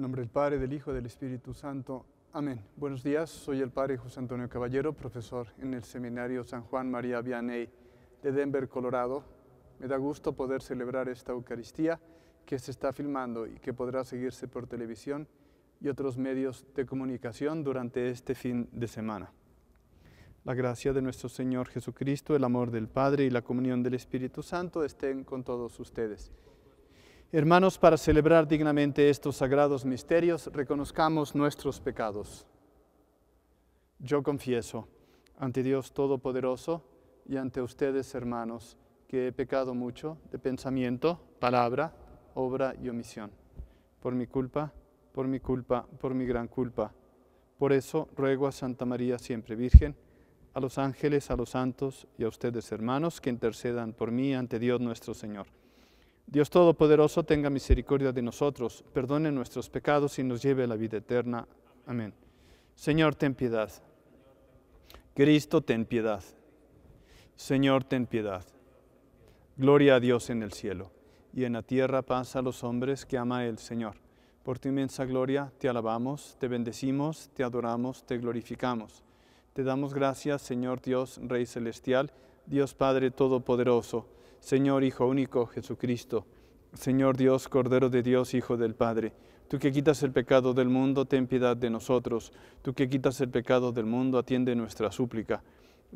En nombre del Padre, del Hijo, del Espíritu Santo. Amén. Buenos días, soy el Padre José Antonio Caballero, profesor en el Seminario San Juan María Vianney de Denver, Colorado. Me da gusto poder celebrar esta Eucaristía que se está filmando y que podrá seguirse por televisión y otros medios de comunicación durante este fin de semana. La gracia de nuestro Señor Jesucristo, el amor del Padre y la comunión del Espíritu Santo estén con todos ustedes. Hermanos, para celebrar dignamente estos sagrados misterios, reconozcamos nuestros pecados. Yo confieso ante Dios Todopoderoso y ante ustedes, hermanos, que he pecado mucho de pensamiento, palabra, obra y omisión. Por mi culpa, por mi culpa, por mi gran culpa. Por eso ruego a Santa María siempre Virgen, a los ángeles, a los santos y a ustedes, hermanos, que intercedan por mí ante Dios nuestro Señor. Dios Todopoderoso tenga misericordia de nosotros, perdone nuestros pecados y nos lleve a la vida eterna. Amén. Señor, ten piedad. Cristo, ten piedad. Señor, ten piedad. Gloria a Dios en el cielo y en la tierra paz a los hombres que ama el Señor. Por tu inmensa gloria te alabamos, te bendecimos, te adoramos, te glorificamos. Te damos gracias, Señor Dios, Rey Celestial, Dios Padre Todopoderoso. Señor Hijo único Jesucristo, Señor Dios, Cordero de Dios, Hijo del Padre, tú que quitas el pecado del mundo, ten piedad de nosotros, tú que quitas el pecado del mundo, atiende nuestra súplica.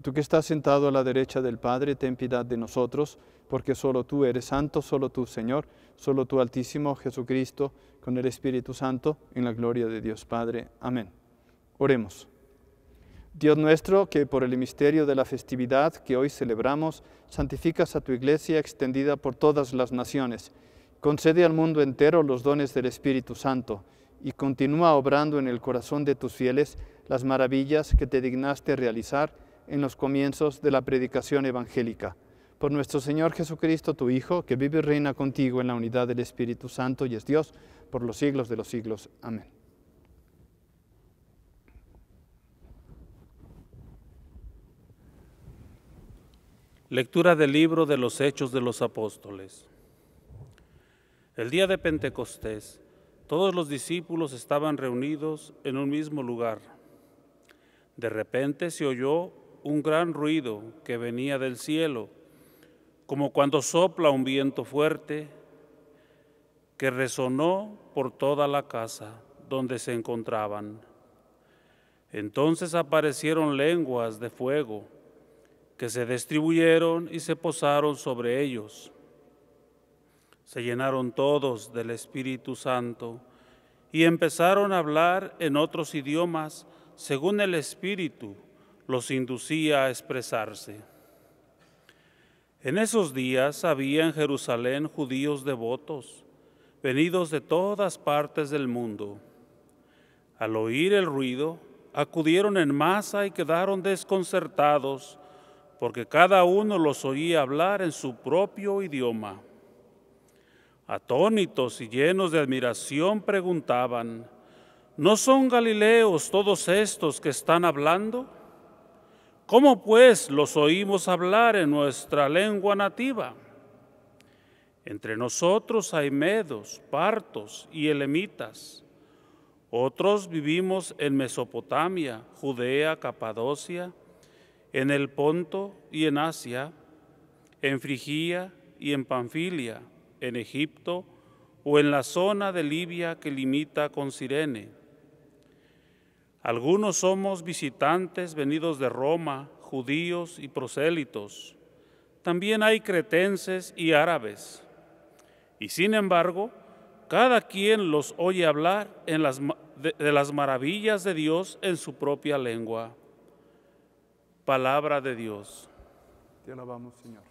Tú que estás sentado a la derecha del Padre, ten piedad de nosotros, porque solo tú eres santo, solo tú, Señor, solo tú, Altísimo Jesucristo, con el Espíritu Santo, en la gloria de Dios Padre. Amén. Oremos. Dios nuestro, que por el misterio de la festividad que hoy celebramos, santificas a tu Iglesia extendida por todas las naciones. Concede al mundo entero los dones del Espíritu Santo y continúa obrando en el corazón de tus fieles las maravillas que te dignaste realizar en los comienzos de la predicación evangélica. Por nuestro Señor Jesucristo, tu Hijo, que vive y reina contigo en la unidad del Espíritu Santo y es Dios por los siglos de los siglos. Amén. Lectura del libro de los Hechos de los Apóstoles. El día de Pentecostés, todos los discípulos estaban reunidos en un mismo lugar. De repente se oyó un gran ruido que venía del cielo, como cuando sopla un viento fuerte, que resonó por toda la casa donde se encontraban. Entonces aparecieron lenguas de fuego que se distribuyeron y se posaron sobre ellos. Se llenaron todos del Espíritu Santo y empezaron a hablar en otros idiomas según el Espíritu los inducía a expresarse. En esos días había en Jerusalén judíos devotos, venidos de todas partes del mundo. Al oír el ruido, acudieron en masa y quedaron desconcertados porque cada uno los oía hablar en su propio idioma. Atónitos y llenos de admiración preguntaban, ¿no son galileos todos estos que están hablando? ¿Cómo pues los oímos hablar en nuestra lengua nativa? Entre nosotros hay medos, partos y elemitas. Otros vivimos en Mesopotamia, Judea, Capadocia, en el Ponto y en Asia, en Frigia y en Panfilia, en Egipto o en la zona de Libia que limita con Sirene. Algunos somos visitantes venidos de Roma, judíos y prosélitos. También hay cretenses y árabes. Y sin embargo, cada quien los oye hablar de las maravillas de Dios en su propia lengua. Palabra de Dios. Te alabamos, Señor.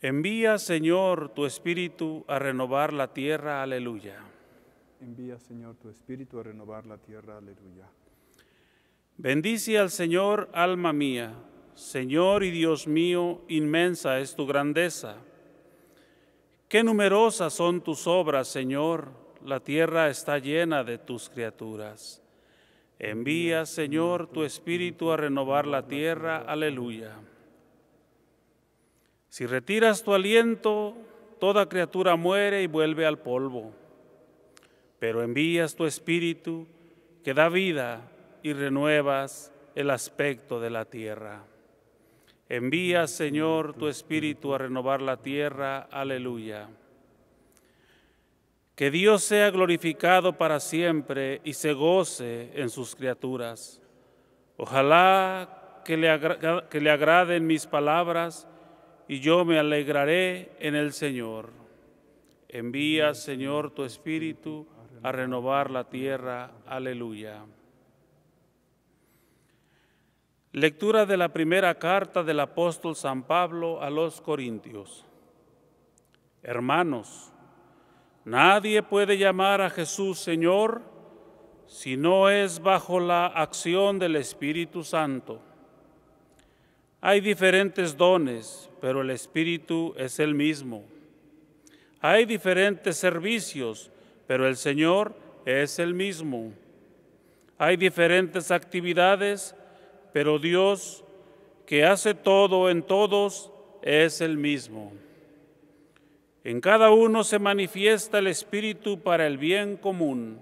Envía, Señor, tu Espíritu a renovar la tierra, aleluya. Envía, Señor, tu Espíritu a renovar la tierra, aleluya. Bendice al Señor, alma mía. Señor y Dios mío, inmensa es tu grandeza. Qué numerosas son tus obras, Señor. La tierra está llena de tus criaturas. Envía, Señor, tu Espíritu a renovar la tierra. Aleluya. Si retiras tu aliento, toda criatura muere y vuelve al polvo. Pero envías tu Espíritu que da vida y renuevas el aspecto de la tierra. Envía, Señor, tu Espíritu a renovar la tierra. Aleluya. Que Dios sea glorificado para siempre y se goce en sus criaturas. Ojalá que le, que le agraden mis palabras y yo me alegraré en el Señor. Envía, Señor, tu Espíritu a renovar la tierra. Aleluya. Lectura de la primera carta del apóstol San Pablo a los Corintios. Hermanos, Nadie puede llamar a Jesús Señor si no es bajo la acción del Espíritu Santo. Hay diferentes dones, pero el Espíritu es el mismo. Hay diferentes servicios, pero el Señor es el mismo. Hay diferentes actividades, pero Dios, que hace todo en todos, es el mismo. En cada uno se manifiesta el Espíritu para el bien común.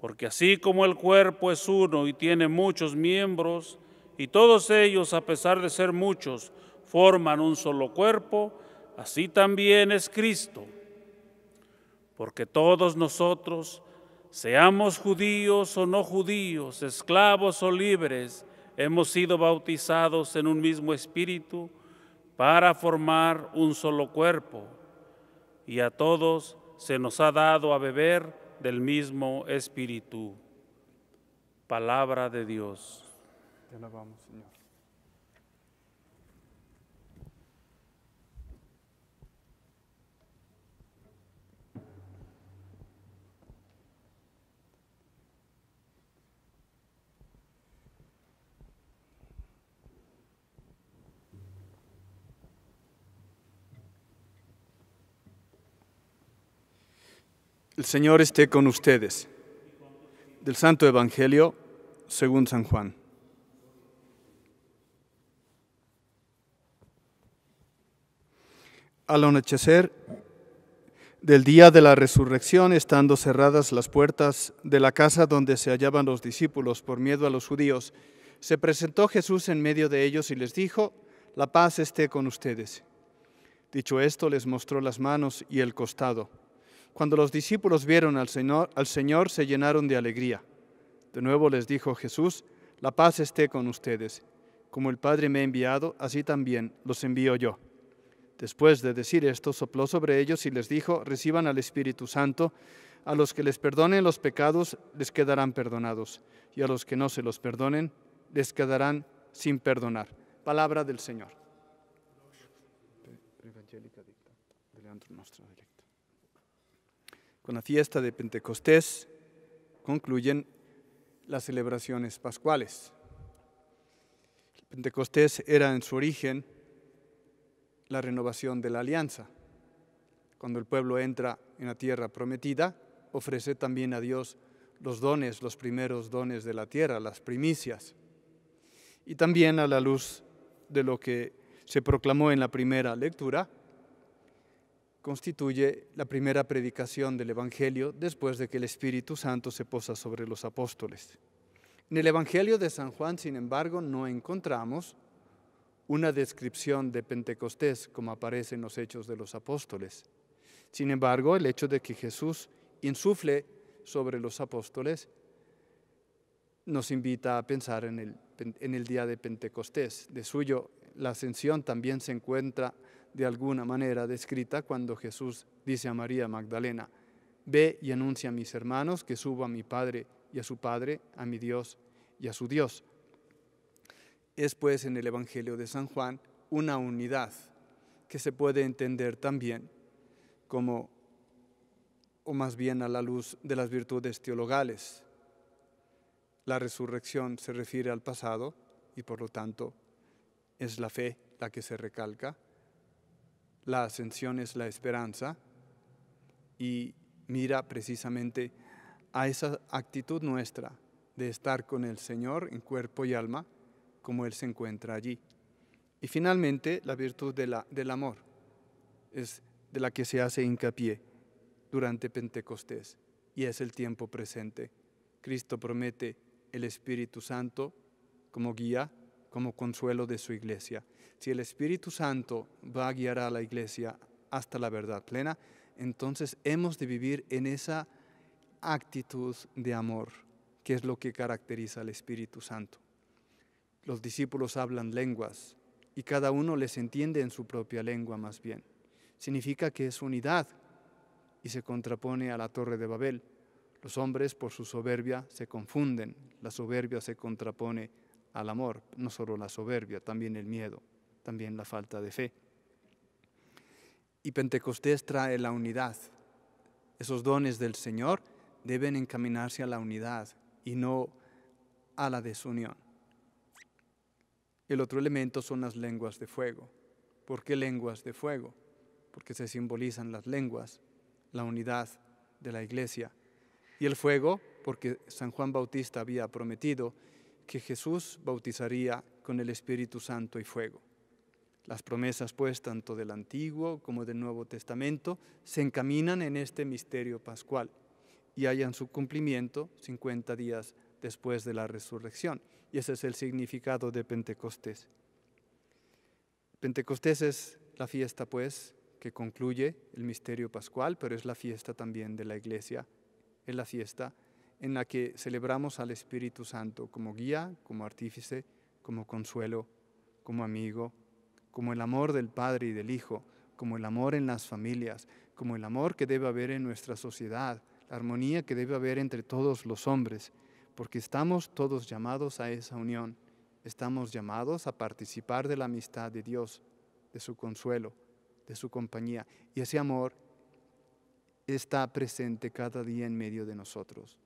Porque así como el cuerpo es uno y tiene muchos miembros, y todos ellos, a pesar de ser muchos, forman un solo cuerpo, así también es Cristo. Porque todos nosotros, seamos judíos o no judíos, esclavos o libres, hemos sido bautizados en un mismo espíritu, para formar un solo cuerpo, y a todos se nos ha dado a beber del mismo Espíritu. Palabra de Dios. Te alabamos, Señor. El Señor esté con ustedes. Del Santo Evangelio según San Juan. Al anochecer del día de la resurrección, estando cerradas las puertas de la casa donde se hallaban los discípulos por miedo a los judíos, se presentó Jesús en medio de ellos y les dijo, la paz esté con ustedes. Dicho esto, les mostró las manos y el costado. Cuando los discípulos vieron al Señor, al Señor se llenaron de alegría. De nuevo les dijo Jesús, la paz esté con ustedes. Como el Padre me ha enviado, así también los envío yo. Después de decir esto, sopló sobre ellos y les dijo, reciban al Espíritu Santo, a los que les perdonen los pecados les quedarán perdonados, y a los que no se los perdonen les quedarán sin perdonar. Palabra del Señor con la fiesta de Pentecostés concluyen las celebraciones pascuales. Pentecostés era en su origen la renovación de la alianza. Cuando el pueblo entra en la tierra prometida, ofrece también a Dios los dones, los primeros dones de la tierra, las primicias. Y también a la luz de lo que se proclamó en la primera lectura, constituye la primera predicación del Evangelio después de que el Espíritu Santo se posa sobre los apóstoles. En el Evangelio de San Juan, sin embargo, no encontramos una descripción de Pentecostés como aparece en los Hechos de los Apóstoles. Sin embargo, el hecho de que Jesús insufle sobre los apóstoles nos invita a pensar en el, en el día de Pentecostés. De suyo, la ascensión también se encuentra de alguna manera descrita cuando Jesús dice a María Magdalena, Ve y anuncia a mis hermanos que subo a mi Padre y a su Padre, a mi Dios y a su Dios. Es pues en el Evangelio de San Juan una unidad que se puede entender también como, o más bien a la luz de las virtudes teologales. La resurrección se refiere al pasado y por lo tanto es la fe la que se recalca la ascensión es la esperanza y mira precisamente a esa actitud nuestra de estar con el Señor en cuerpo y alma, como Él se encuentra allí. Y finalmente, la virtud de del amor es de la que se hace hincapié durante Pentecostés y es el tiempo presente. Cristo promete el Espíritu Santo como guía como consuelo de su iglesia. Si el Espíritu Santo va a guiar a la iglesia hasta la verdad plena, entonces hemos de vivir en esa actitud de amor, que es lo que caracteriza al Espíritu Santo. Los discípulos hablan lenguas y cada uno les entiende en su propia lengua más bien. Significa que es unidad y se contrapone a la torre de Babel. Los hombres por su soberbia se confunden, la soberbia se contrapone al amor, no solo la soberbia, también el miedo, también la falta de fe. Y Pentecostés trae la unidad. Esos dones del Señor deben encaminarse a la unidad y no a la desunión. El otro elemento son las lenguas de fuego. ¿Por qué lenguas de fuego? Porque se simbolizan las lenguas, la unidad de la iglesia. Y el fuego, porque San Juan Bautista había prometido que Jesús bautizaría con el Espíritu Santo y fuego. Las promesas, pues, tanto del Antiguo como del Nuevo Testamento, se encaminan en este misterio pascual y hallan su cumplimiento 50 días después de la resurrección. Y ese es el significado de Pentecostés. Pentecostés es la fiesta, pues, que concluye el misterio pascual, pero es la fiesta también de la iglesia, es la fiesta en la que celebramos al Espíritu Santo como guía, como artífice, como consuelo, como amigo, como el amor del Padre y del Hijo, como el amor en las familias, como el amor que debe haber en nuestra sociedad, la armonía que debe haber entre todos los hombres, porque estamos todos llamados a esa unión, estamos llamados a participar de la amistad de Dios, de su consuelo, de su compañía, y ese amor está presente cada día en medio de nosotros.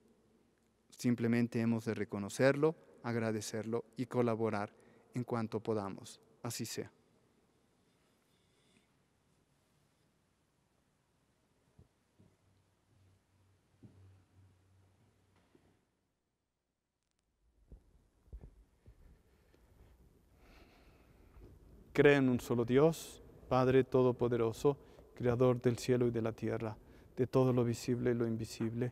Simplemente hemos de reconocerlo, agradecerlo y colaborar en cuanto podamos. Así sea. Cree en un solo Dios, Padre Todopoderoso, Creador del cielo y de la tierra, de todo lo visible y lo invisible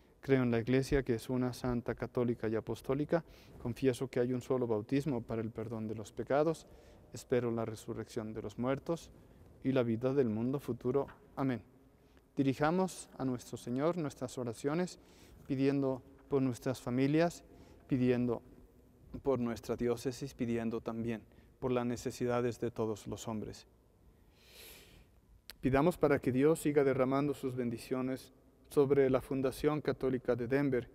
Creo en la Iglesia, que es una santa, católica y apostólica. Confieso que hay un solo bautismo para el perdón de los pecados. Espero la resurrección de los muertos y la vida del mundo futuro. Amén. Dirijamos a nuestro Señor nuestras oraciones, pidiendo por nuestras familias, pidiendo por nuestra diócesis, pidiendo también por las necesidades de todos los hombres. Pidamos para que Dios siga derramando sus bendiciones sobre la Fundación Católica de Denver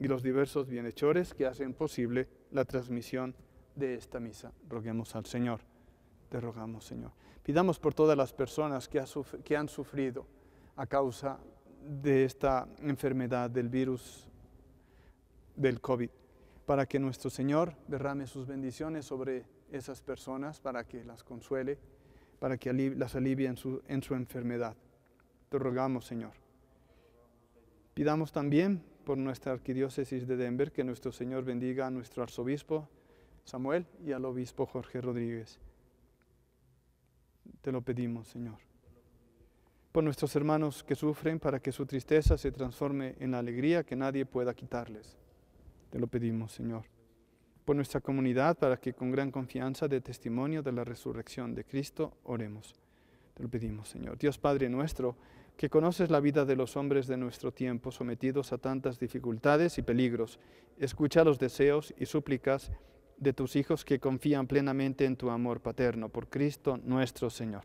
y los diversos bienhechores que hacen posible la transmisión de esta misa. Roguemos al Señor, te rogamos Señor. Pidamos por todas las personas que, han sufrido a causa de esta enfermedad del virus del COVID, para que nuestro Señor derrame sus bendiciones sobre esas personas, para que las consuele, para que las alivie en su enfermedad. Te rogamos, Señor. Pidamos también por nuestra arquidiócesis de Denver que nuestro Señor bendiga a nuestro arzobispo Samuel y al obispo Jorge Rodríguez. Te lo pedimos, Señor. Por nuestros hermanos que sufren, para que su tristeza se transforme en la alegría que nadie pueda quitarles. Te lo pedimos, Señor. Por nuestra comunidad, para que con gran confianza de testimonio de la resurrección de Cristo, oremos. Te lo pedimos, Señor. Dios Padre nuestro, que conoces la vida de los hombres de nuestro tiempo sometidos a tantas dificultades y peligros. Escucha los deseos y súplicas de tus hijos que confían plenamente en tu amor paterno por Cristo nuestro Señor.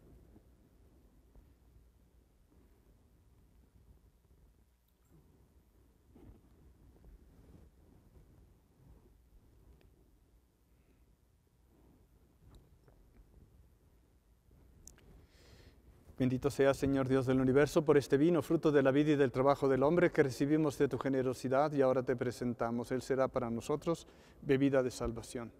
Bendito sea, Señor Dios del universo, por este vino, fruto de la vida y del trabajo del hombre que recibimos de tu generosidad y ahora te presentamos. Él será para nosotros bebida de salvación.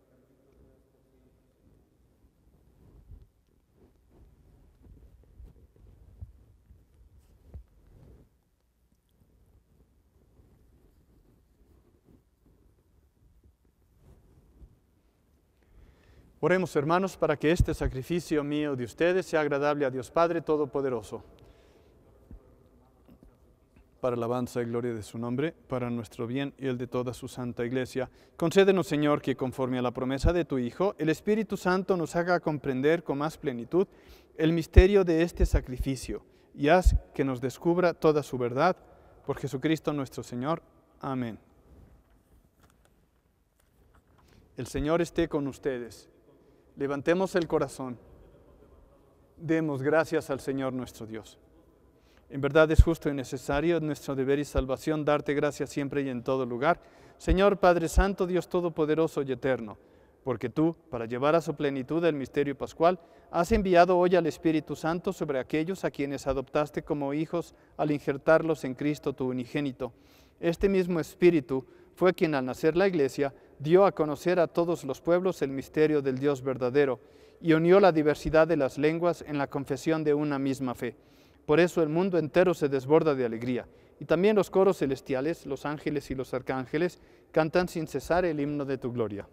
Oremos hermanos para que este sacrificio mío de ustedes sea agradable a Dios Padre Todopoderoso, para alabanza y gloria de su nombre, para nuestro bien y el de toda su santa iglesia. Concédenos Señor que conforme a la promesa de tu Hijo, el Espíritu Santo nos haga comprender con más plenitud el misterio de este sacrificio y haz que nos descubra toda su verdad por Jesucristo nuestro Señor. Amén. El Señor esté con ustedes Levantemos el corazón. Demos gracias al Señor nuestro Dios. En verdad es justo y necesario, nuestro deber y salvación darte gracias siempre y en todo lugar. Señor Padre Santo, Dios Todopoderoso y Eterno, porque tú, para llevar a su plenitud el misterio pascual, has enviado hoy al Espíritu Santo sobre aquellos a quienes adoptaste como hijos al injertarlos en Cristo tu unigénito. Este mismo Espíritu fue quien al nacer la Iglesia dio a conocer a todos los pueblos el misterio del Dios verdadero y unió la diversidad de las lenguas en la confesión de una misma fe. Por eso el mundo entero se desborda de alegría. Y también los coros celestiales, los ángeles y los arcángeles, cantan sin cesar el himno de tu gloria.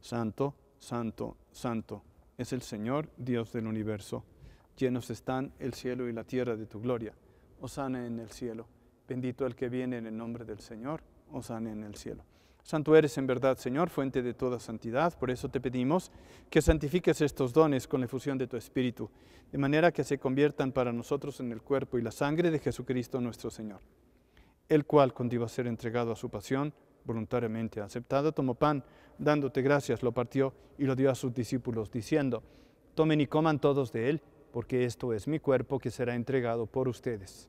Santo, santo, santo es el Señor, Dios del universo. Llenos están el cielo y la tierra de tu gloria. Osana en el cielo. Bendito el que viene en el nombre del Señor. Osana en el cielo. Santo eres en verdad, Señor, fuente de toda santidad. Por eso te pedimos que santifiques estos dones con la efusión de tu Espíritu, de manera que se conviertan para nosotros en el cuerpo y la sangre de Jesucristo nuestro Señor, el cual, cuando iba a ser entregado a su pasión, voluntariamente aceptado, tomó pan, dándote gracias, lo partió y lo dio a sus discípulos, diciendo, tomen y coman todos de él, porque esto es mi cuerpo que será entregado por ustedes.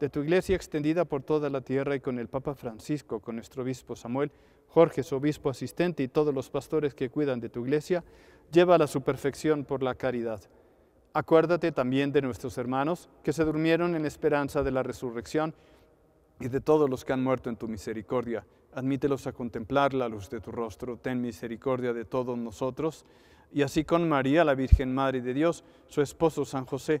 de tu iglesia extendida por toda la tierra y con el Papa Francisco, con nuestro obispo Samuel, Jorge, su obispo asistente y todos los pastores que cuidan de tu iglesia, lleva a la su perfección por la caridad. Acuérdate también de nuestros hermanos que se durmieron en esperanza de la resurrección y de todos los que han muerto en tu misericordia. Admítelos a contemplar la luz de tu rostro. Ten misericordia de todos nosotros. Y así con María, la Virgen Madre de Dios, su esposo San José,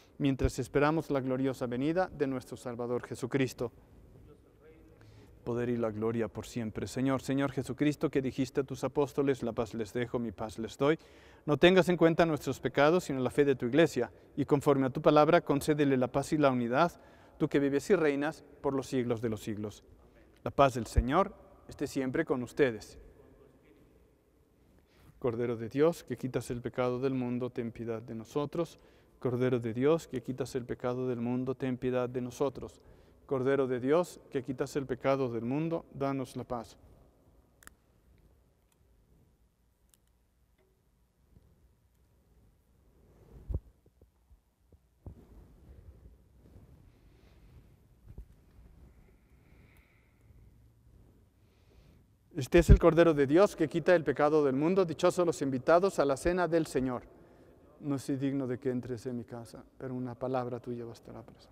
mientras esperamos la gloriosa venida de nuestro Salvador Jesucristo. Poder y la gloria por siempre. Señor, Señor Jesucristo, que dijiste a tus apóstoles, la paz les dejo, mi paz les doy. No tengas en cuenta nuestros pecados, sino la fe de tu iglesia, y conforme a tu palabra, concédele la paz y la unidad, tú que vives y reinas por los siglos de los siglos. La paz del Señor esté siempre con ustedes. Cordero de Dios, que quitas el pecado del mundo, ten piedad de nosotros. Cordero de Dios, que quitas el pecado del mundo, ten piedad de nosotros. Cordero de Dios, que quitas el pecado del mundo, danos la paz. Este es el Cordero de Dios que quita el pecado del mundo. Dichosos los invitados a la cena del Señor no soy digno de que entres en mi casa, pero una palabra tuya bastará para presa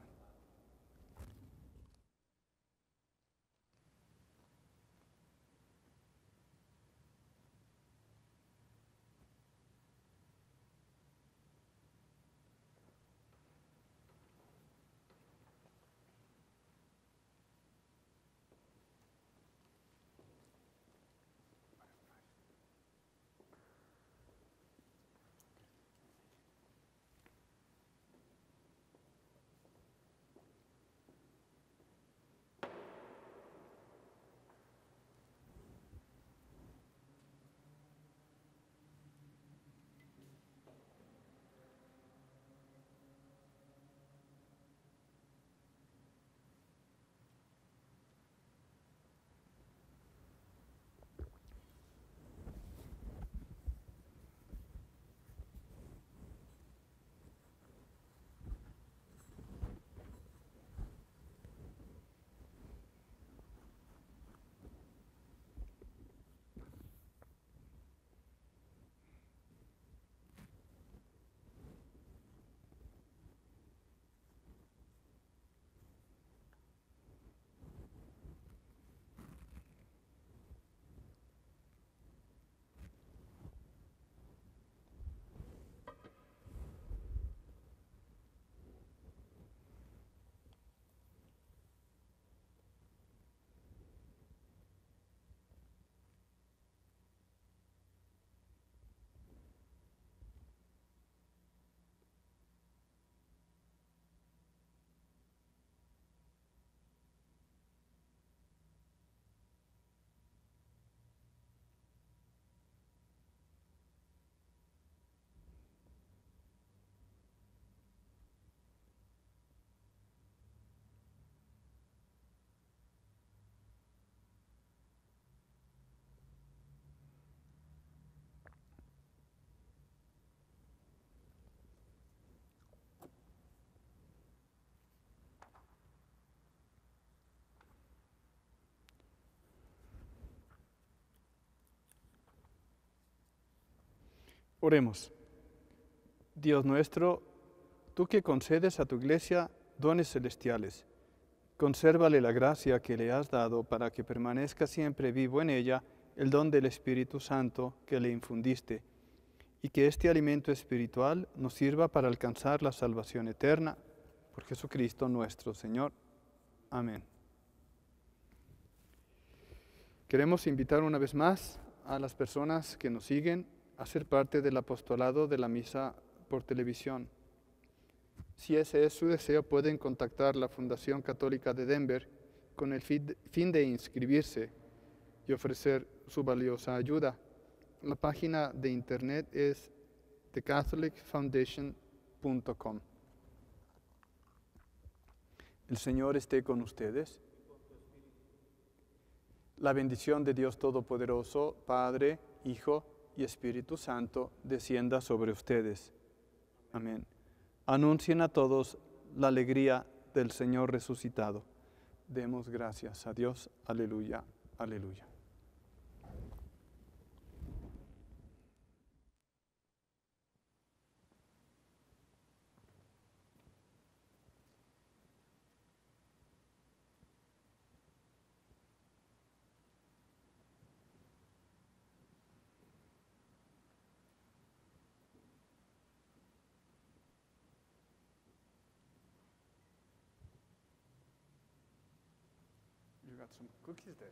Oremos. Dios nuestro, tú que concedes a tu iglesia dones celestiales, consérvale la gracia que le has dado para que permanezca siempre vivo en ella el don del Espíritu Santo que le infundiste, y que este alimento espiritual nos sirva para alcanzar la salvación eterna por Jesucristo nuestro Señor. Amén. Queremos invitar una vez más a las personas que nos siguen hacer parte del apostolado de la misa por televisión. Si ese es su deseo, pueden contactar la Fundación Católica de Denver con el fin de inscribirse y ofrecer su valiosa ayuda. La página de internet es thecatholicfoundation.com. El Señor esté con ustedes. La bendición de Dios Todopoderoso, Padre, Hijo y Espíritu Santo descienda sobre ustedes. Amén. Anuncien a todos la alegría del Señor resucitado. Demos gracias a Dios. Aleluya. Aleluya. got some cookies there.